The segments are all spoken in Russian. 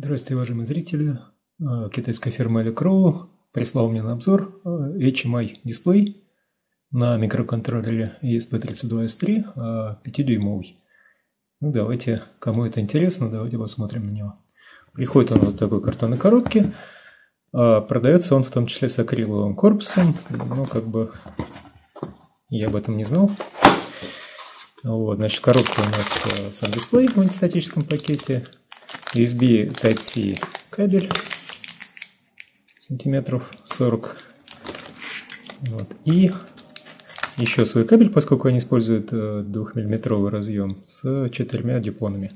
Здравствуйте, уважаемые зрители. Э, китайская фирма Elecro прислала мне на обзор э, HMI дисплей на микроконтроллере ESP32S3 5-дюймовый. Э, ну, давайте, кому это интересно, давайте посмотрим на него. Приходит он вот такой картонной коробке. Продается он в том числе с акриловым корпусом. Ну, как бы я об этом не знал. Вот, значит, коробка у нас сам дисплей в антистатическом пакете, USB Type-C кабель сантиметров 40. Вот. И еще свой кабель, поскольку они используют 2-миллиметровый э, разъем с четырьмя дипонами.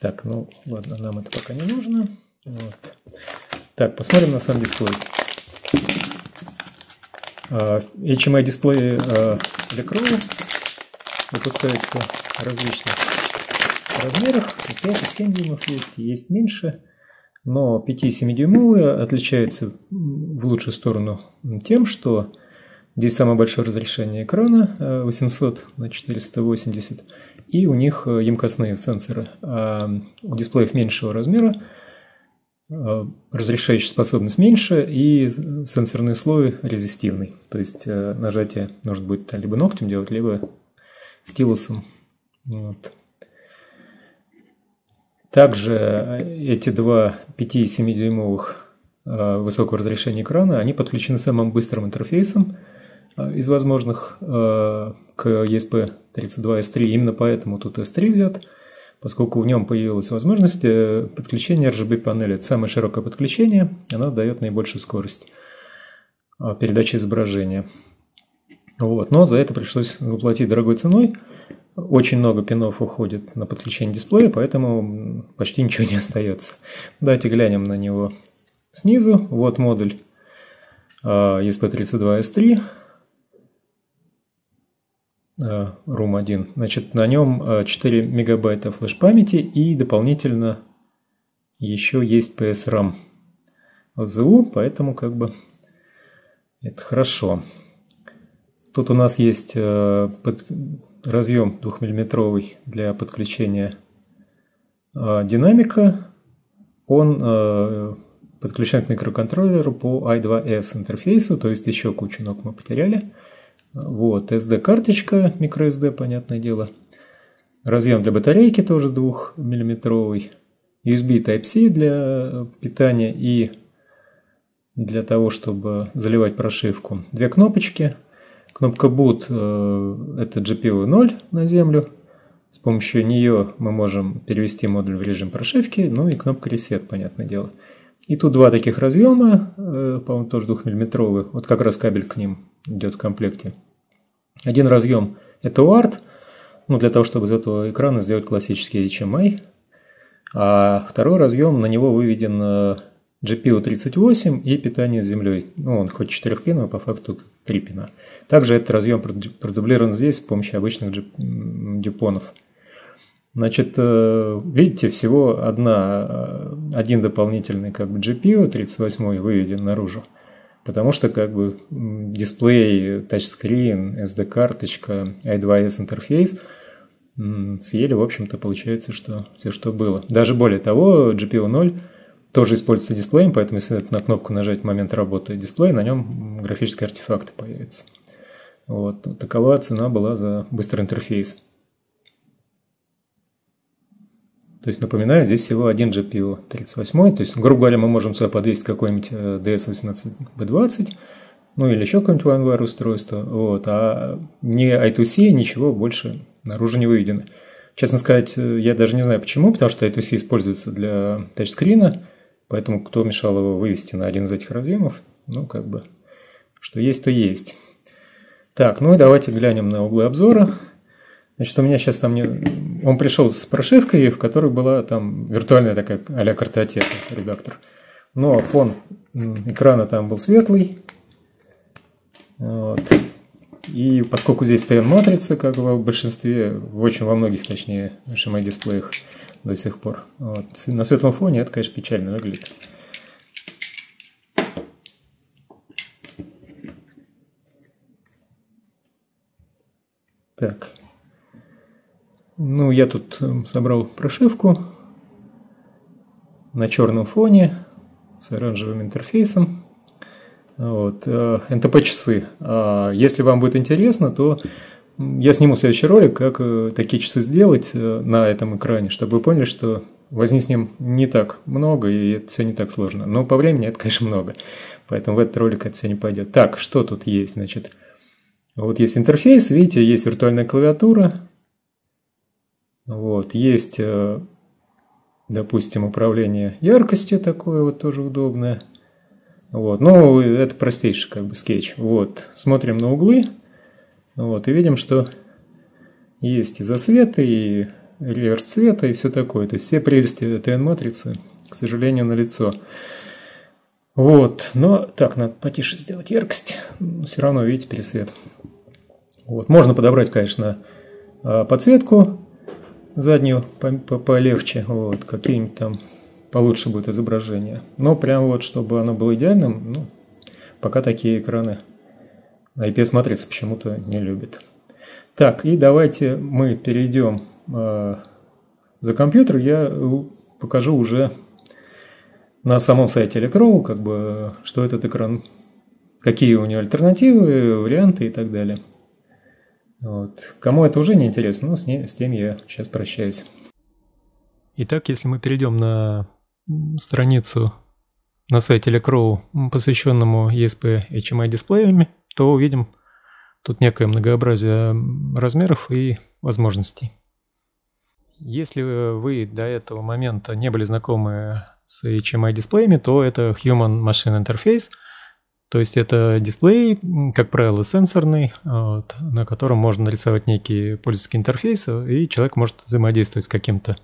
Так, ну ладно, нам это пока не нужно. Вот. Так, посмотрим на сам дисплей. А, HMI дисплей э, для Lecrow выпускается различных размерах. и 7 дюймов есть, есть меньше. Но 5 и 7 дюймовые отличаются в лучшую сторону тем, что здесь самое большое разрешение экрана 800 э, на 480 и у них э, емкостные сенсоры. А у дисплеев меньшего размера э, разрешающая способность меньше и сенсорный слой резистивный. То есть нажатие нужно будет либо ногтем делать, либо стилусом. Вот. Также э, эти два 5 и 7-дюймовых э, высокого разрешения экрана, они подключены самым быстрым интерфейсом э, из возможных к ESP32S3. Именно поэтому тут S3 взят, поскольку в нем появилась возможность подключения RGB-панели. Это самое широкое подключение, оно дает наибольшую скорость передачи изображения. Вот. Но за это пришлось заплатить дорогой ценой – очень много пинов уходит на подключение дисплея, поэтому почти ничего не остается. Давайте глянем на него снизу. Вот модуль ESP32S3, Room 1. Значит, на нем 4 а, мегабайта флеш-памяти и дополнительно еще есть PSRAM от ZU, поэтому как бы это хорошо. Тут у нас есть а, разъем 2-мм для подключения а, динамика. Он э, подключен к микроконтроллеру по i2s интерфейсу, то есть еще кучу ног мы потеряли. Вот, SD-карточка, microSD, понятное дело. Разъем для батарейки тоже 2-миллиметровый. USB Type-C для э, питания и для того, чтобы заливать прошивку. Две кнопочки – Кнопка boot э, это GPU-0 на землю. С помощью нее мы можем перевести модуль в режим прошивки, ну и кнопка reset, понятное дело. И тут два таких разъема, э, по-моему, тоже двухмиллиметровые. Вот как раз кабель к ним идет в комплекте. Один разъем это UART, ну, для того, чтобы из этого экрана сделать классический HMI. А второй разъем, на него выведен э, GPU38 и питание с землей. Ну, он хоть 4 пина, а по факту 3 пина. Также этот разъем продублирован здесь с помощью обычных дюпонов. Значит, э, видите, всего одна, э, один дополнительный как бы GPU 38 выведен наружу. Потому что как бы дисплей, тачскрин, SD-карточка, i2s интерфейс съели, в общем-то, получается, что все, что было. Даже более того, GPU 0 тоже используется дисплеем, поэтому если на кнопку нажать в момент работы дисплея, на нем графические артефакты появятся. Вот, такова цена была за быстрый интерфейс. То есть, напоминаю, здесь всего один GPU 38, то есть, грубо говоря, мы можем сюда подвесить какой-нибудь DS18B20, э, ну или еще какое-нибудь VMware устройство, вот, а не I2C, ничего больше наружу не выведено. Честно сказать, э, я даже не знаю почему, потому что I2C используется для тачскрина, Поэтому кто мешал его вывести на один из этих разъемов, ну как бы, что есть, то есть. Так, ну и давайте глянем на углы обзора. Значит, у меня сейчас там не... Он пришел с прошивкой, в которой была там виртуальная такая а-ля картотека, редактор. Но фон экрана там был светлый. Вот. И поскольку здесь TN-матрица, как в большинстве, в очень во многих, точнее, HMI-дисплеях, до сих пор. Вот. На светлом фоне это, конечно, печально выглядит. Так. Ну, я тут эм, собрал прошивку на черном фоне с оранжевым интерфейсом. Вот, э, НТП-часы. А если вам будет интересно, то я сниму следующий ролик, как э, такие часы сделать э, на этом экране, чтобы вы поняли, что возни с ним не так много, и это все не так сложно. Но по времени это, конечно, много. Поэтому в этот ролик это все не пойдет. Так, что тут есть, значит? Вот есть интерфейс, видите, есть виртуальная клавиатура. Вот, есть, э, допустим, управление яркостью такое вот тоже удобное. Вот, ну, это простейший как бы скетч. Вот, смотрим на углы. Вот, и видим, что есть и засветы, и реверс цвета, и все такое. То есть все прелести TN-матрицы, к сожалению, налицо. Вот, но так, надо потише сделать яркость, все равно, видите, пересвет. Вот, можно подобрать, конечно, а, подсветку заднюю полегче, вот, какие-нибудь там получше будет изображение. Но прям вот, чтобы оно было идеальным, ну, пока такие экраны IPS-матрица а почему-то не любит. Так, и давайте мы перейдем э, за компьютер. Я э, покажу уже на самом сайте Elecrow, как бы, что этот экран, какие у него альтернативы, варианты и так далее. Вот. Кому это уже не интересно, но с, ним, с тем я сейчас прощаюсь. Итак, если мы перейдем на страницу на сайте Elecrow, посвященному ESP HMI дисплеями, то увидим тут некое многообразие размеров и возможностей. Если э, вы до этого момента не были знакомы с HMI-дисплеями, то это Human Machine Interface, то есть это дисплей, как правило, сенсорный, а, вот, на котором можно нарисовать некий пользовательский интерфейс, э, и человек может взаимодействовать с каким-то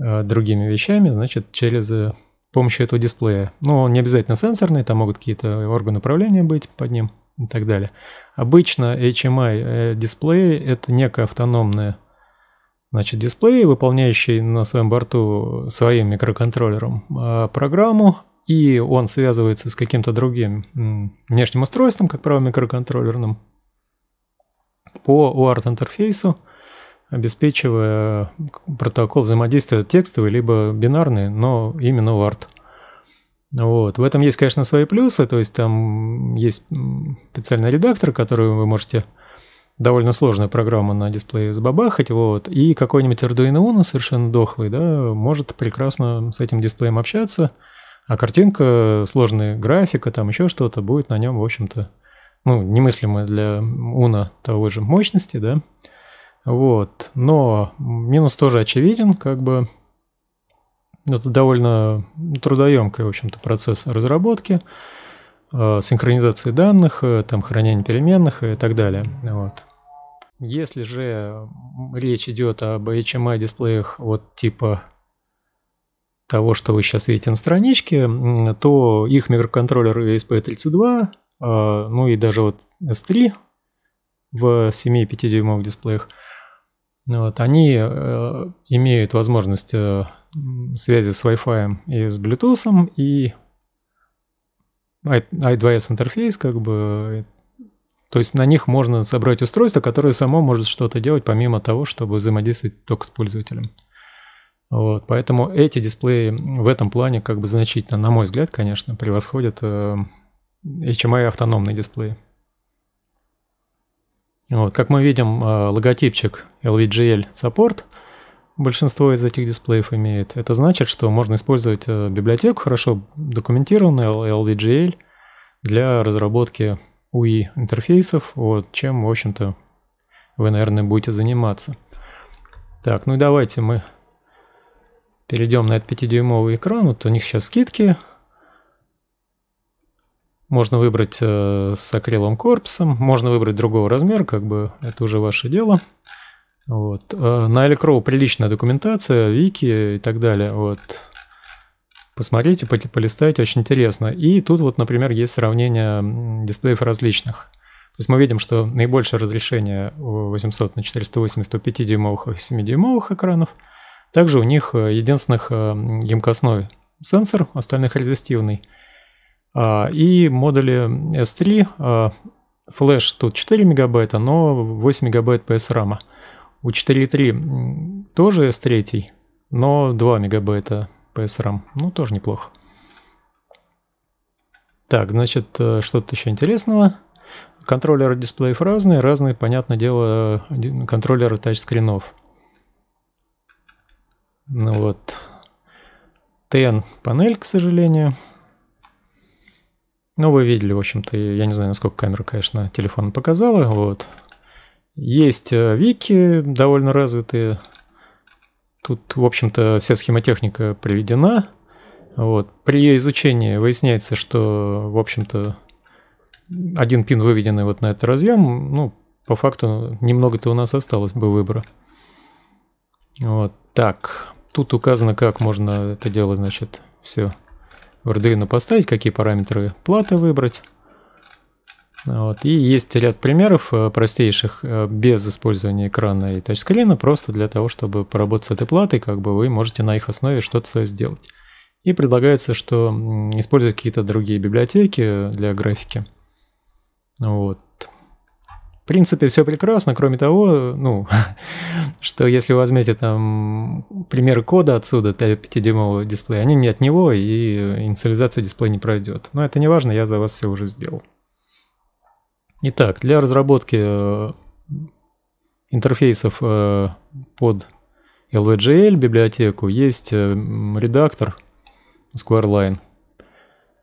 а, другими вещами, значит, через э, помощью этого дисплея. Но он не обязательно сенсорный, там могут какие-то органы управления быть под ним – и так далее. Обычно HMI э, дисплей – это некая автономная значит, дисплей, выполняющий на своем борту своим микроконтроллером а, программу, и он связывается с каким-то другим внешним устройством, как правило, микроконтроллерным, по UART-интерфейсу, обеспечивая э, протокол взаимодействия текстовый, либо бинарный, но именно UART. Вот. В этом есть, конечно, свои плюсы, то есть там есть специальный редактор, который вы можете довольно сложную программу на дисплее забабахать, вот, и какой-нибудь Arduino Uno совершенно дохлый, да, может прекрасно с этим дисплеем общаться, а картинка, сложная графика, там еще что-то будет на нем, в общем-то, ну, немыслимо для Uno того же мощности, да, вот, но минус тоже очевиден, как бы, ну, это довольно трудоемкий, в общем-то, процесс разработки, э, синхронизации данных, э, там, хранения переменных и так далее. Вот. Если же речь идет об HMI дисплеях вот типа того, что вы сейчас видите на страничке, то их микроконтроллер ESP32, э, ну и даже вот S3 в 7,5-дюймовых дисплеях, вот, они имеют возможность связи с Wi-Fi и с Bluetooth, и i2s интерфейс, как бы, то есть на них можно собрать устройство, которое само может что-то делать, помимо того, чтобы взаимодействовать только с пользователем. Вот, поэтому эти дисплеи в этом плане как бы значительно, на мой взгляд, конечно, превосходят э, HMI автономные дисплеи. Вот, как мы видим, э, логотипчик LVGL Support – большинство из этих дисплеев имеет. Это значит, что можно использовать э, библиотеку, хорошо документированную LDGL, для разработки UI интерфейсов, вот чем, в общем-то, вы, наверное, будете заниматься. Так, ну и давайте мы перейдем на этот 5-дюймовый экран. Вот у них сейчас скидки. Можно выбрать э, с акриловым корпусом, можно выбрать другого размера, как бы это уже ваше дело. Вот. Э, на Эликроу приличная документация, вики и так далее. Вот. Посмотрите, полистайте, очень интересно. И тут вот, например, есть сравнение дисплеев различных. То есть мы видим, что наибольшее разрешение 800 на 480 у 5-дюймовых и 7-дюймовых экранов. Также у них э, единственных э, емкостной сенсор, остальных резистивный. А, и модули S3, а, флеш тут 4 мегабайта, но 8 мегабайт PS RAM. У 4.3 тоже S3, но 2 мегабайта PSRAM. Ну, тоже неплохо. Так, значит, э, что-то еще интересного. Контроллеры дисплеев разные, разные, понятное дело, контроллеры тачскринов. Ну вот. TN панель, к сожалению. Ну, вы видели, в общем-то, я не знаю, насколько камера, конечно, телефон показала, вот. Есть э, вики довольно развитые. Тут, в общем-то, вся схемотехника приведена. Вот. При изучении выясняется, что, в общем-то, один пин, выведенный вот на этот разъем, ну, по факту, немного-то у нас осталось бы выбора. Вот так. Тут указано, как можно это дело, значит, все в Arduino поставить, какие параметры платы выбрать. Вот. И есть ряд примеров э, простейших, э, без использования экрана и тачскрина, просто для того, чтобы поработать с этой платой, как бы вы можете на их основе что-то свое сделать. И предлагается, что использовать какие-то другие библиотеки для графики. Вот. В принципе, все прекрасно, кроме того, ну, что если вы возьмете там пример кода отсюда для 5-дюймового дисплея, они не от него, и э, инициализация дисплея не пройдет. Но это не важно, я за вас все уже сделал. Итак, для разработки э, интерфейсов э, под LVGL библиотеку есть э, редактор Squareline.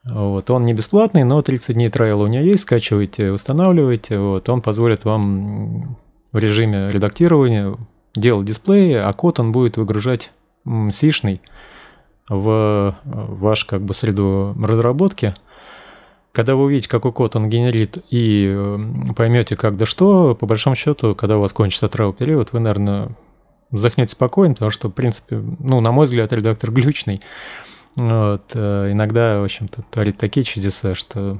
Вот, он не бесплатный, но 30 дней трайла у него есть, скачивайте, устанавливайте. Вот, он позволит вам в режиме редактирования делать дисплей, а код он будет выгружать сишный в ваш как бы среду разработки. Когда вы увидите, какой код он генерит, и эм, поймете, как да что, по большому счету, когда у вас кончится trial период, вы, наверное, вздохнете спокойно, потому что, в принципе, ну, на мой взгляд, редактор глючный. Вот, э, иногда, в общем-то, творит такие чудеса, что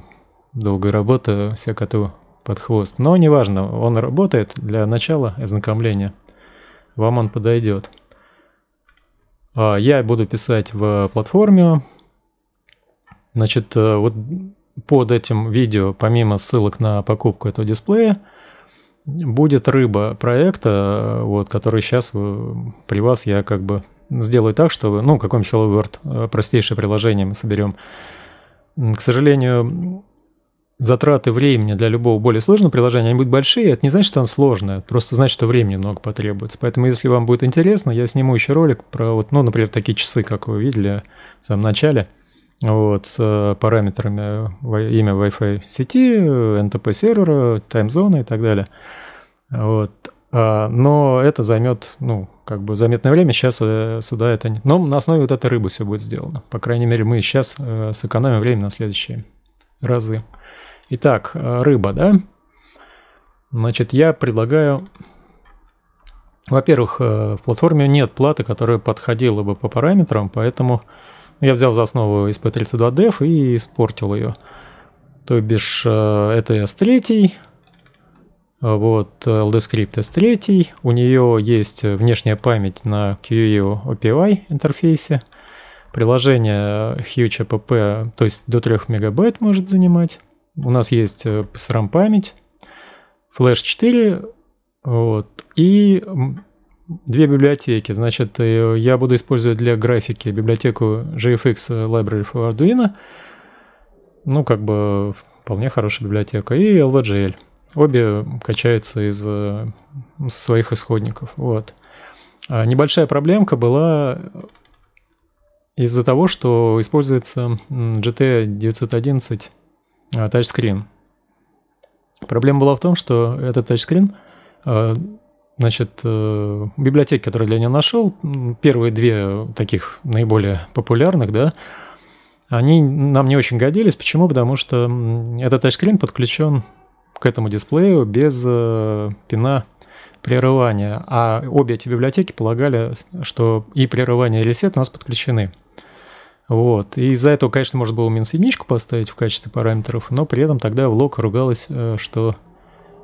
долгая работа вся коту под хвост. Но неважно, он работает для начала ознакомления. Вам он подойдет. А, я буду писать в платформе. Значит, э, вот под этим видео, помимо ссылок на покупку этого дисплея, будет рыба проекта, э, вот, который сейчас э, при вас я как бы сделаю так, чтобы, ну, какой-нибудь Hello World, э, простейшее приложение мы соберем. К сожалению, затраты времени для любого более сложного приложения, они будут большие, это не значит, что оно сложное, просто значит, что времени много потребуется. Поэтому, если вам будет интересно, я сниму еще ролик про вот, ну, например, такие часы, как вы видели в самом начале – вот, с э, параметрами имя Wi-Fi сети, NTP сервера, таймзоны и так далее. Вот. А, но это займет, ну, как бы заметное время. Сейчас э, сюда это не... Но на основе вот этой рыбы все будет сделано. По крайней мере, мы сейчас э, сэкономим время на следующие разы. Итак, рыба, да? Значит, я предлагаю... Во-первых, в платформе нет платы, которая подходила бы по параметрам, поэтому я взял за основу sp 32 Dev и испортил ее. То бишь, э, это S3, вот, э, LDScript S3, у нее есть внешняя память на QU OPI интерфейсе, приложение Huge APP, то есть до 3 мегабайт может занимать, у нас есть э, SRAM память, Flash 4, вот, и две библиотеки. Значит, э, я буду использовать для графики библиотеку JFX Library for Arduino. Ну, как бы вполне хорошая библиотека. И LVGL. Обе качаются из э, своих исходников. Вот. А небольшая проблемка была из-за того, что используется GT 911 э, тачскрин. Проблема была в том, что этот тачскрин Значит, э, библиотеки, которые Ленин нашел, первые две таких наиболее популярных, да, они нам не очень годились. Почему? Потому что этот тачскрин подключен к этому дисплею без э, пина прерывания. А обе эти библиотеки полагали, что и прерывание, и ресет у нас подключены. Вот. И из-за этого, конечно, можно было минус единичку поставить в качестве параметров, но при этом тогда в лог ругалось, э, что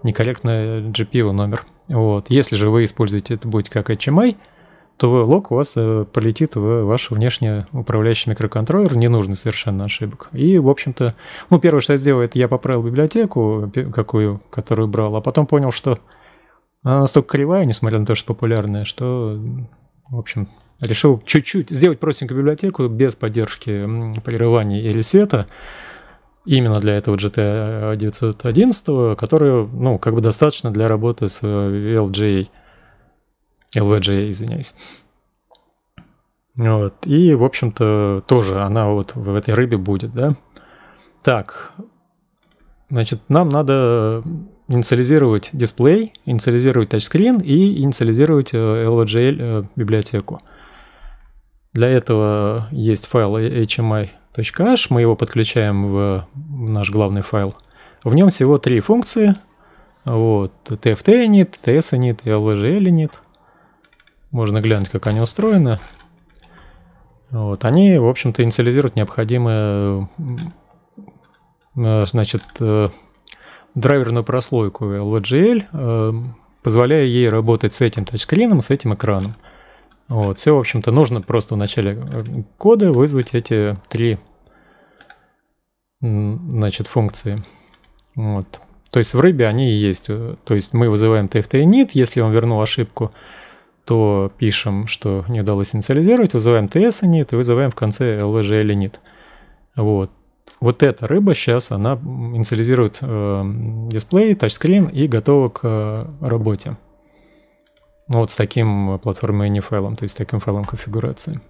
некорректно GPU номер. Вот. Если же вы используете это будет как HMI, то лог у вас э, полетит в ваш внешне управляющий микроконтроллер, не нужно совершенно ошибок. И, в общем-то, ну, первое, что я сделал, это я поправил библиотеку, какую, которую брал, а потом понял, что она настолько кривая, несмотря на то, что популярная, что, в общем, решил чуть-чуть сделать простенькую библиотеку без поддержки прерываний или ресета, именно для этого GTA 911, который, ну, как бы достаточно для работы с LGA. Э, LVGA, извиняюсь. Вот. И, в общем-то, тоже она вот в этой рыбе будет, да? Так, значит, нам надо инициализировать дисплей, инициализировать тачскрин и инициализировать LVGL э, э, библиотеку. Для этого есть файл HMI .h, мы его подключаем в наш главный файл. В нем всего три функции. Вот, tft init, ts init и lvgl init. Можно глянуть, как они устроены. Вот, они, в общем-то, инициализируют необходимые, э, значит, э, драйверную прослойку LVGL, э, позволяя ей работать с этим тачскрином, с этим экраном. Вот, все, в общем-то, нужно просто в начале э, кода вызвать эти три значит, функции. Вот. То есть в рыбе они и есть. Э, то есть мы вызываем tft-init, если он вернул ошибку, то пишем, что не удалось инициализировать, вызываем ts-init и вызываем в конце lvgl-init. Вот. Вот эта рыба сейчас, она инициализирует э, дисплей, тачскрин и готова к э, работе. Ну вот с таким э, платформой не файлом, то есть с таким файлом конфигурации.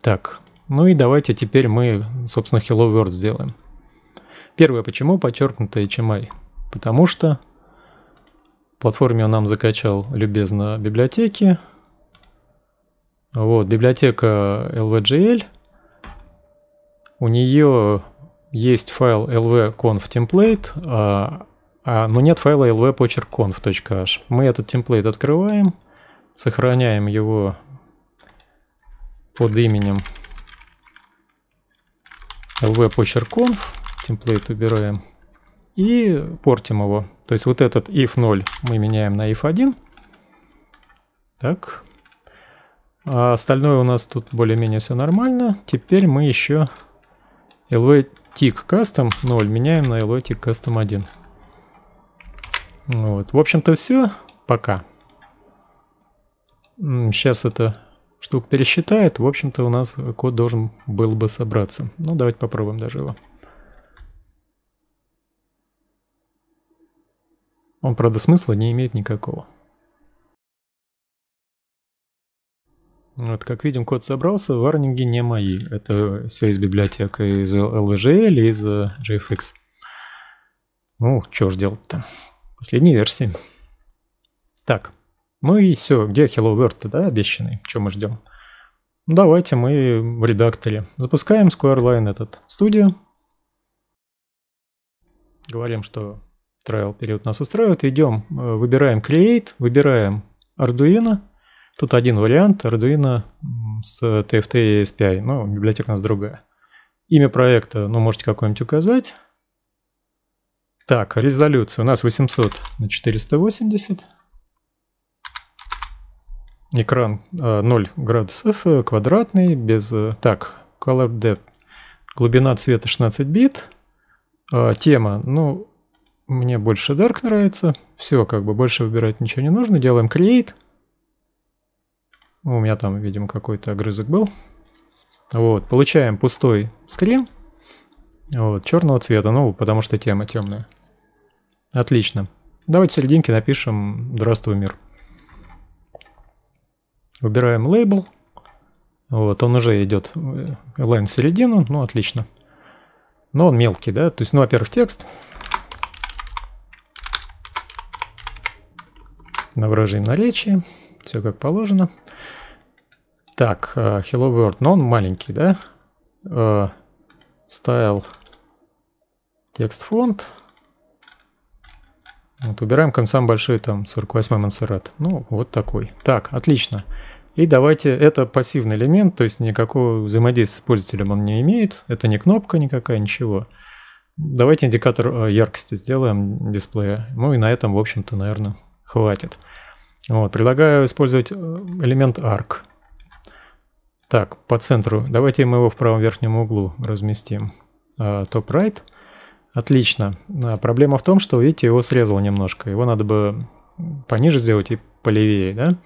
Так, ну и давайте теперь мы, собственно, hello world сделаем. Первое, почему подчеркнуто HMI? Потому что платформе он нам закачал любезно библиотеки. Вот, библиотека lvgl. У нее есть файл lv.conf template, а а, но нет файла lv.conf.h. Мы этот темплейт открываем, сохраняем его под именем lv.conf, темплейт убираем и портим его. То есть вот этот if 0 мы меняем на if 1. Так. А остальное у нас тут более-менее все нормально. Теперь мы еще lv custom 0 меняем на lv custom 1. Вот. В общем-то все. Пока. Сейчас эта штука пересчитает. В общем-то у нас код должен был бы собраться. Ну, давайте попробуем даже его. Он, правда, смысла не имеет никакого. Вот, как видим, код собрался, варнинги не мои. Это все из библиотек, из LVGL и из JFX. Ну, что ж делать-то? последней версии. Так, ну и все, где Hello World, да, обещанный? Чем мы ждем? Ну, давайте мы в редакторе. Запускаем SquareLine этот студию. Говорим, что trial период нас устраивает. Идем, э, выбираем Create, выбираем Arduino. Тут один вариант, Arduino с TFT и SPI, но ну, библиотека у нас другая. Имя проекта, ну, можете какое-нибудь указать. Так, резолюция у нас 800 на 480. Экран 0 а, градусов, э, квадратный, без... Э, так, color depth. Глубина цвета 16 бит. А, тема, ну, мне больше Dark нравится. Все, как бы больше выбирать ничего не нужно. Делаем Create. У меня там, видимо, какой-то огрызок был. Вот, получаем пустой скрин. Вот, черного цвета, ну, потому что тема темная. Отлично. Давайте серединке напишем «Здравствуй, мир». Выбираем лейбл. Вот, он уже идет Line э, в середину, ну, отлично. Но он мелкий, да? То есть, ну, во-первых, текст. Навражим наречие. Все как положено. Так, э, Hello World, но он маленький, да? Э, Style Текст фонд. Вот, убираем комсам большой, там, 48-й мансерат. Ну, вот такой. Так, отлично. И давайте, это пассивный элемент, то есть никакого взаимодействия с пользователем он не имеет. Это не кнопка никакая, ничего. Давайте индикатор э, яркости сделаем дисплея. Ну и на этом, в общем-то, наверное, хватит. Вот, предлагаю использовать э, элемент arc. Так, по центру. Давайте мы его в правом верхнем углу разместим. А, Топ-right. Uh, Отлично. А, проблема в том, что, видите, его срезал немножко. Его надо бы пониже сделать и полевее, да?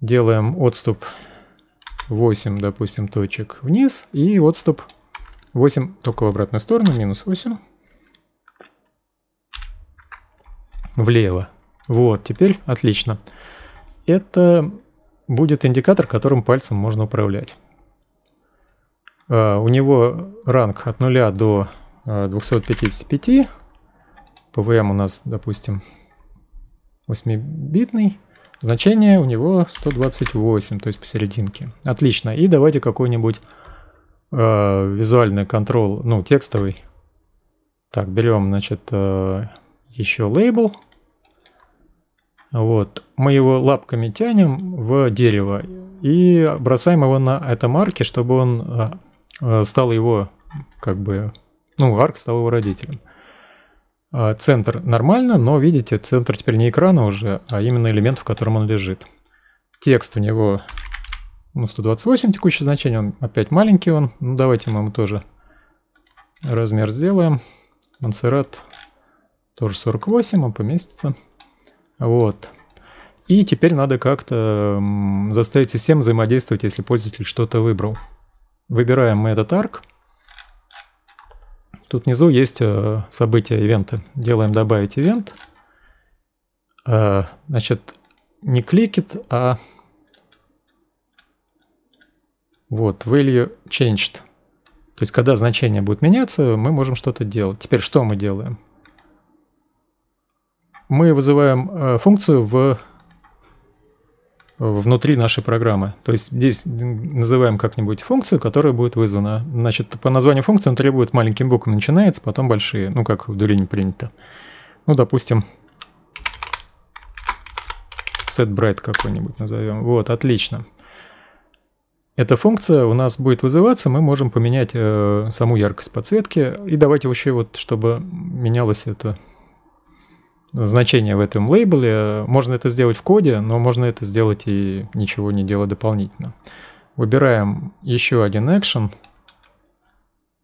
Делаем отступ 8, допустим, точек вниз и отступ 8 только в обратную сторону, минус 8. Влево. Вот, теперь отлично. Это будет индикатор, которым пальцем можно управлять. А, у него ранг от 0 до 255. Э, ПВМ у нас, допустим, 8-битный. Значение у него 128, то есть посерединке. Отлично. И давайте какой-нибудь э, визуальный контрол, ну, текстовый. Так, берем, значит, э, еще лейбл. Вот. Мы его лапками тянем в дерево и бросаем его на это марки, чтобы он э, э, стал его как бы ну, Арк стал его родителем. А, центр нормально, но видите, центр теперь не экрана уже, а именно элемент, в котором он лежит. Текст у него ну, 128 текущее значение, он опять маленький он. Ну, давайте мы ему тоже размер сделаем. Монсеррат тоже 48, он поместится. Вот. И теперь надо как-то заставить систему взаимодействовать, если пользователь что-то выбрал. Выбираем мы этот арк. Тут внизу есть э, события, ивенты. Делаем добавить ивент. Э, значит, не кликит, а вот value changed. То есть, когда значение будет меняться, мы можем что-то делать. Теперь что мы делаем? Мы вызываем э, функцию в внутри нашей программы. То есть здесь называем как-нибудь функцию, которая будет вызвана. Значит, по названию функции он требует маленьким буквами начинается, потом большие, ну как в Дурине принято. Ну, допустим, setBright какой-нибудь назовем. Вот, отлично. Эта функция у нас будет вызываться, мы можем поменять э, саму яркость подсветки. И давайте вообще вот, чтобы менялось это значение в этом лейбле. Можно это сделать в коде, но можно это сделать и ничего не делая дополнительно. Выбираем еще один action.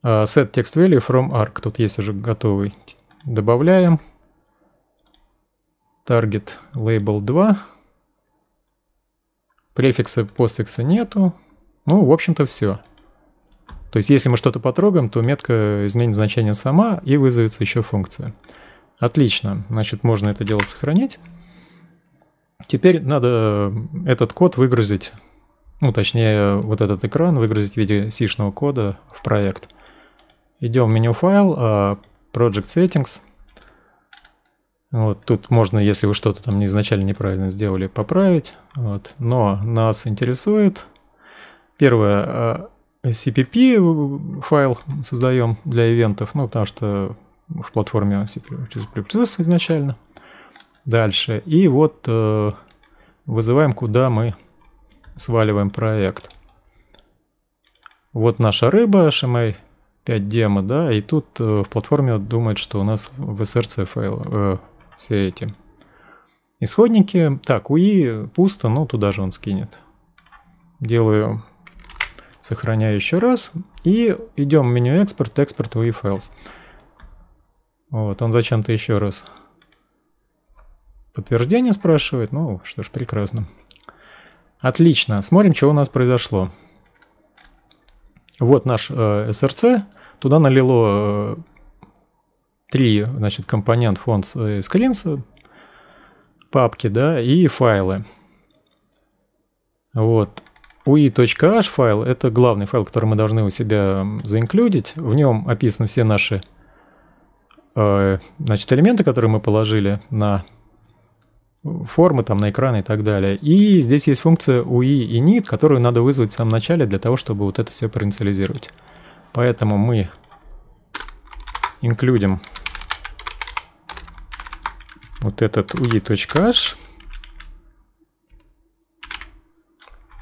А, set text value from arc. Тут есть уже готовый. Добавляем. Target label 2. Префикса, постфикса нету. Ну, в общем-то, все. То есть, если мы что-то потрогаем, то метка изменит значение сама и вызовется еще функция. Отлично, значит можно это дело сохранить. Теперь надо э, этот код выгрузить, ну точнее вот этот экран выгрузить в виде сишного кода в проект. Идем в меню файл, а, Project Settings. Вот тут можно, если вы что-то там изначально неправильно сделали, поправить. Вот. Но нас интересует первое э, CPP файл создаем для ивентов, ну потому что в платформе C++ изначально. Дальше. И вот э, вызываем, куда мы сваливаем проект. Вот наша рыба, HMA 5 демо, да, и тут э, в платформе думает, что у нас в SRC файл э, все эти исходники. Так, UI пусто, но ну, туда же он скинет. Делаю сохраняю еще раз. И идем в меню экспорт, экспорт UI файлс вот, он зачем-то еще раз подтверждение спрашивает. Ну, что ж, прекрасно. Отлично, смотрим, что у нас произошло. Вот наш э, SRC, туда налило э, три, значит, компонент фонд э, из папки, да, и файлы. Вот, ui.h файл – это главный файл, который мы должны у себя заинклюдить. В нем описаны все наши Э, значит, элементы, которые мы положили на формы, там, на экраны и так далее. И здесь есть функция UI и init, которую надо вызвать в самом начале для того, чтобы вот это все проинициализировать. Поэтому мы инклюдим вот этот ui.h.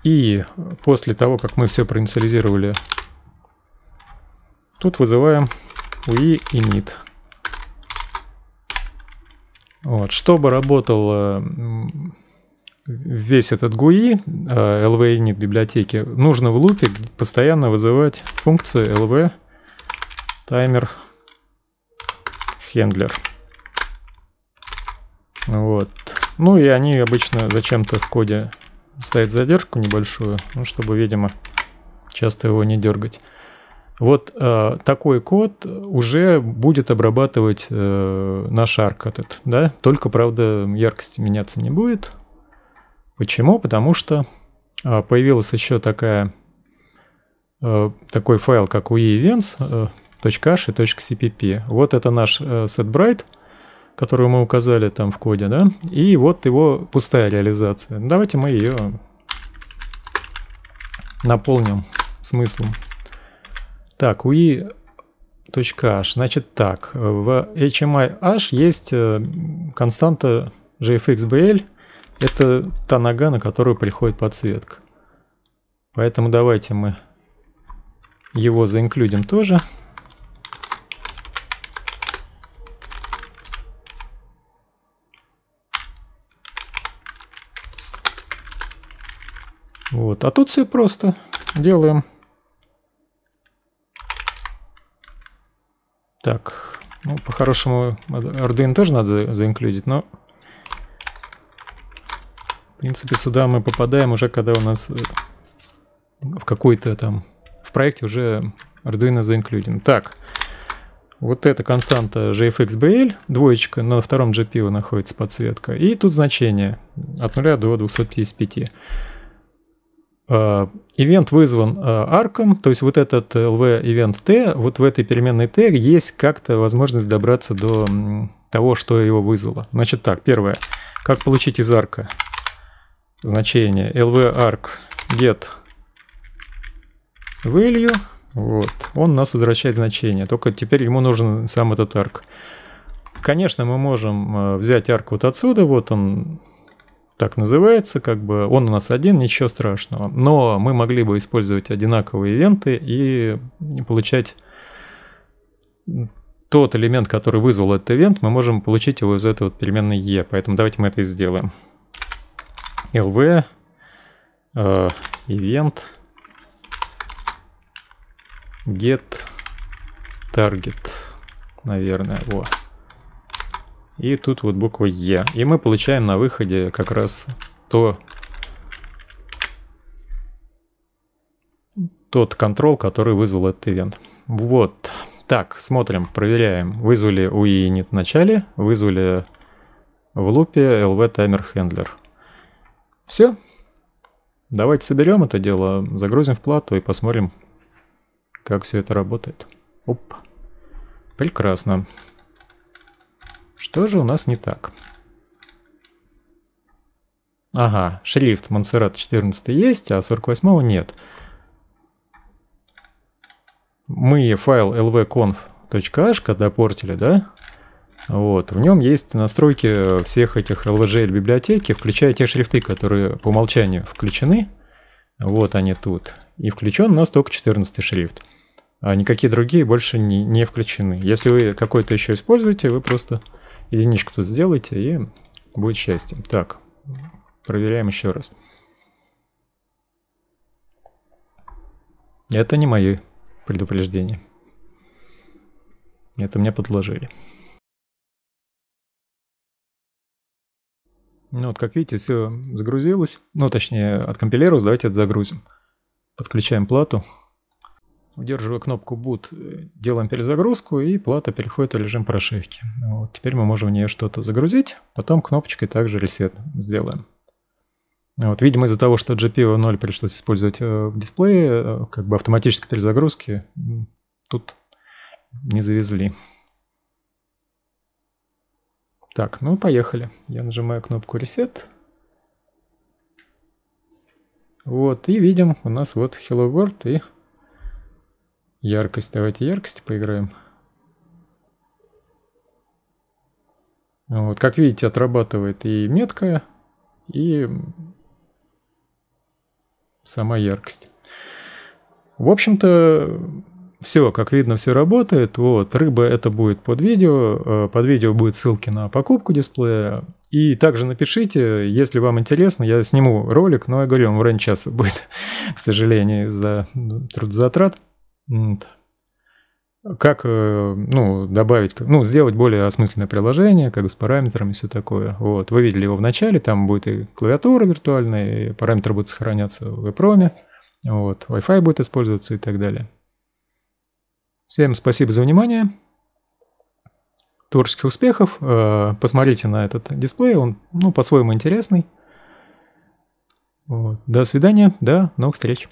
И после того, как мы все проинициализировали, тут вызываем ui init. Вот. Чтобы работал э, весь этот GUI, LV э, библиотеки, нужно в лупе постоянно вызывать функцию LV таймер хендлер. Вот. Ну и они обычно зачем-то в коде ставят задержку небольшую, ну, чтобы, видимо, часто его не дергать. Вот э, такой код уже будет обрабатывать э, наш арк этот, да? Только, правда, яркость меняться не будет. Почему? Потому что э, появилась еще такая, э, такой файл, как ui-events, э, .h и .cpp. Вот это наш э, setBright, которую мы указали там в коде, да? И вот его пустая реализация. Давайте мы ее наполним смыслом. Так, UI .h, значит так, в HMI есть э, константа JFXBL, это та нога, на которую приходит подсветка. Поэтому давайте мы его заинклюдим тоже. Вот, а тут все просто. Делаем Так, ну, по-хорошему, Arduino тоже надо за заинклюдить, но... В принципе, сюда мы попадаем уже, когда у нас э, в какой-то там... В проекте уже Arduino заинклюден. Так, вот эта константа JFXBL двоечка, на втором GPU находится подсветка. И тут значение от 0 до 255. Э, ивент вызван э, арком, то есть вот этот LV event T, вот в этой переменной T есть как-то возможность добраться до того, что его вызвало. Значит так, первое, как получить из арка значение LV arc get value, вот, он нас возвращает значение, только теперь ему нужен сам этот арк. Конечно, мы можем э, взять арк вот отсюда, вот он так называется, как бы он у нас один, ничего страшного. Но мы могли бы использовать одинаковые ивенты и получать тот элемент, который вызвал этот ивент, мы можем получить его из этой вот переменной e. Поэтому давайте мы это и сделаем. lv event э, get target, наверное, вот. И тут вот буква Е. И мы получаем на выходе как раз то, тот контрол, который вызвал этот ивент. Вот. Так, смотрим, проверяем. Вызвали UINit в начале, вызвали в лупе LV Timer Handler. Все. Давайте соберем это дело, загрузим в плату и посмотрим, как все это работает. Оп. Прекрасно. Что же у нас не так? Ага, шрифт Монсеррат 14 есть, а 48 нет. Мы файл lvconf.h допортили, да? Вот, в нем есть настройки всех этих LVGL библиотеки, включая те шрифты, которые по умолчанию включены. Вот они тут. И включен у нас только 14 шрифт. А никакие другие больше не, не включены. Если вы какой-то еще используете, вы просто единичку тут сделайте, и будет счастье. Так, проверяем еще раз. Это не мои предупреждения. Это мне подложили. Ну вот, как видите, все загрузилось. Ну, точнее, откомпилировалось. Давайте это загрузим. Подключаем плату удерживая кнопку boot, э, делаем перезагрузку, и плата переходит в режим прошивки. Вот, теперь мы можем в нее что-то загрузить, потом кнопочкой также ресет сделаем. Вот, видимо, из-за того, что GPU 0 пришлось использовать э, в дисплее, э, как бы автоматической перезагрузки тут не завезли. Так, ну поехали. Я нажимаю кнопку Reset. Вот, и видим, у нас вот Hello World и Яркость, давайте яркость поиграем. Вот, как видите, отрабатывает и метка, и сама яркость. В общем-то, все, как видно, все работает. Вот, рыба это будет под видео. Э, под видео будет ссылки на покупку дисплея. И также напишите, если вам интересно, я сниму ролик, но я говорю, он в ранний час будет, к сожалению, из-за трудозатрат. Как э, ну, добавить, ну, сделать более осмысленное приложение, как с параметрами и все такое. Вот. Вы видели его в начале, там будет и клавиатура виртуальная, и параметры будут сохраняться в EPROM, вот, Wi-Fi будет использоваться и так далее. Всем спасибо за внимание. Творческих успехов. Э, посмотрите на этот дисплей, он ну, по-своему интересный. Вот. До свидания, до новых встреч.